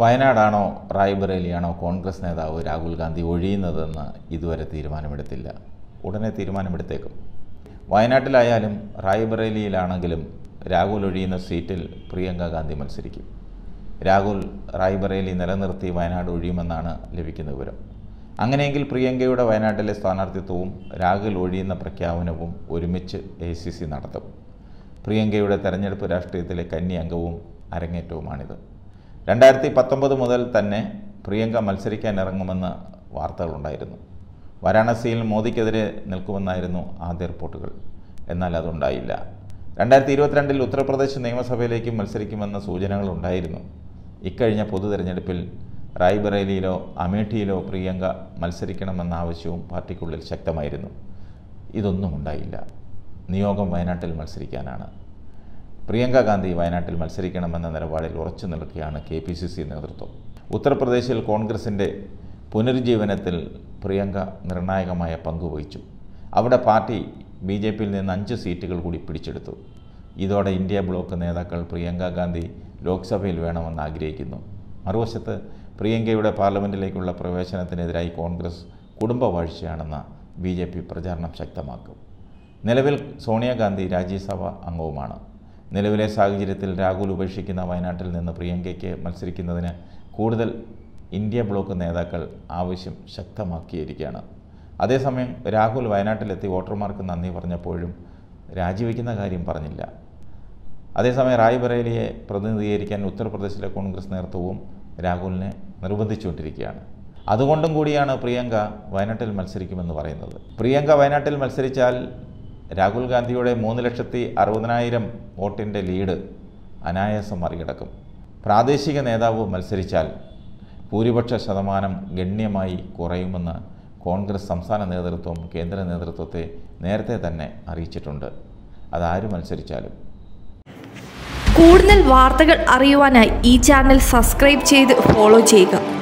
വയനാടാണോ റായ്ബറേലിയാണോ കോൺഗ്രസ് നേതാവ് രാഹുൽ ഗാന്ധി ഒഴിയുന്നതെന്ന് ഇതുവരെ തീരുമാനമെടുത്തില്ല ഉടനെ തീരുമാനമെടുത്തേക്കും വയനാട്ടിലായാലും റായ്ബറേലിയിലാണെങ്കിലും രാഹുൽ ഒഴിയുന്ന സീറ്റിൽ പ്രിയങ്ക ഗാന്ധി മത്സരിക്കും രാഹുൽ റായ്ബറേലി നിലനിർത്തി വയനാട് ഒഴിയുമെന്നാണ് ലഭിക്കുന്ന വിവരം അങ്ങനെയെങ്കിൽ പ്രിയങ്കയുടെ വയനാട്ടിലെ സ്ഥാനാർത്ഥിത്വവും രാഹുൽ ഒഴിയുന്ന പ്രഖ്യാപനവും ഒരുമിച്ച് എ സി സി നടത്തും പ്രിയങ്കയുടെ തെരഞ്ഞെടുപ്പ് രാഷ്ട്രീയത്തിലെ കന്നി അംഗവും അരങ്ങേറ്റവുമാണിത് രണ്ടായിരത്തി പത്തൊമ്പത് മുതൽ തന്നെ പ്രിയങ്ക മത്സരിക്കാൻ ഇറങ്ങുമെന്ന് വാർത്തകളുണ്ടായിരുന്നു വാരാണസിയിൽ മോദിക്കെതിരെ നിൽക്കുമെന്നായിരുന്നു ആദ്യ റിപ്പോർട്ടുകൾ എന്നാൽ അതുണ്ടായില്ല രണ്ടായിരത്തി ഇരുപത്തിരണ്ടിൽ ഉത്തർപ്രദേശ് നിയമസഭയിലേക്ക് മത്സരിക്കുമെന്ന സൂചനകളുണ്ടായിരുന്നു ഇക്കഴിഞ്ഞ പൊതു തെരഞ്ഞെടുപ്പിൽ റായ്ബറേലിയിലോ അമേഠിയിലോ പ്രിയങ്ക മത്സരിക്കണമെന്ന ആവശ്യവും പാർട്ടിക്കുള്ളിൽ ശക്തമായിരുന്നു ഇതൊന്നും ഉണ്ടായില്ല നിയോഗം വയനാട്ടിൽ മത്സരിക്കാനാണ് പ്രിയങ്ക ഗാന്ധി വയനാട്ടിൽ മത്സരിക്കണമെന്ന നിലപാടിൽ ഉറച്ചു നിൽക്കുകയാണ് കെ പി സി സി നേതൃത്വം ഉത്തർപ്രദേശിൽ കോൺഗ്രസിൻ്റെ പുനരുജ്ജീവനത്തിൽ പ്രിയങ്ക നിർണായകമായ പങ്കുവഹിച്ചു അവിടെ പാർട്ടി ബി ജെ പിയിൽ നിന്ന് അഞ്ച് സീറ്റുകൾ കൂടി പിടിച്ചെടുത്തു ഇതോടെ ഇന്ത്യ ബ്ലോക്ക് നേതാക്കൾ പ്രിയങ്ക ഗാന്ധി ലോക്സഭയിൽ വേണമെന്ന് ആഗ്രഹിക്കുന്നു മറുവശത്ത് പ്രിയങ്കയുടെ പാർലമെൻറ്റിലേക്കുള്ള പ്രവേശനത്തിനെതിരായി കോൺഗ്രസ് കുടുംബവാഴ്ചയാണെന്ന ബി ജെ പി പ്രചാരണം ശക്തമാക്കും നിലവിൽ സോണിയാഗാന്ധി രാജ്യസഭ അംഗവുമാണ് നിലവിലെ സാഹചര്യത്തിൽ രാഹുൽ ഉപേക്ഷിക്കുന്ന വയനാട്ടിൽ നിന്ന് പ്രിയങ്കയ്ക്ക് മത്സരിക്കുന്നതിന് കൂടുതൽ ഇന്ത്യ ബ്ലോക്ക് നേതാക്കൾ ആവശ്യം ശക്തമാക്കിയിരിക്കുകയാണ് അതേസമയം രാഹുൽ വയനാട്ടിലെത്തി വോട്ടർമാർക്ക് നന്ദി പറഞ്ഞപ്പോഴും രാജിവെക്കുന്ന കാര്യം പറഞ്ഞില്ല അതേസമയം റായ്ബറേലിയെ പ്രതിനിധീകരിക്കാൻ ഉത്തർപ്രദേശിലെ കോൺഗ്രസ് നേതൃത്വവും രാഹുലിനെ നിർബന്ധിച്ചുകൊണ്ടിരിക്കുകയാണ് അതുകൊണ്ടും കൂടിയാണ് പ്രിയങ്ക വയനാട്ടിൽ മത്സരിക്കുമെന്ന് പറയുന്നത് പ്രിയങ്ക വയനാട്ടിൽ മത്സരിച്ചാൽ രാഹുൽ ഗാന്ധിയുടെ മൂന്ന് ലക്ഷത്തി അറുപതിനായിരം വോട്ടിൻ്റെ ലീഡ് അനായാസം മറികടക്കും പ്രാദേശിക നേതാവ് മത്സരിച്ചാൽ ഭൂരിപക്ഷ ശതമാനം ഗണ്യമായി കുറയുമെന്ന് കോൺഗ്രസ് സംസ്ഥാന നേതൃത്വം കേന്ദ്ര നേതൃത്വത്തെ നേരത്തെ തന്നെ അറിയിച്ചിട്ടുണ്ട് അതാര് മത്സരിച്ചാലും കൂടുതൽ വാർത്തകൾ അറിയുവാനായി ഈ ചാനൽ സബ്സ്ക്രൈബ് ചെയ്ത് ഫോളോ ചെയ്യുക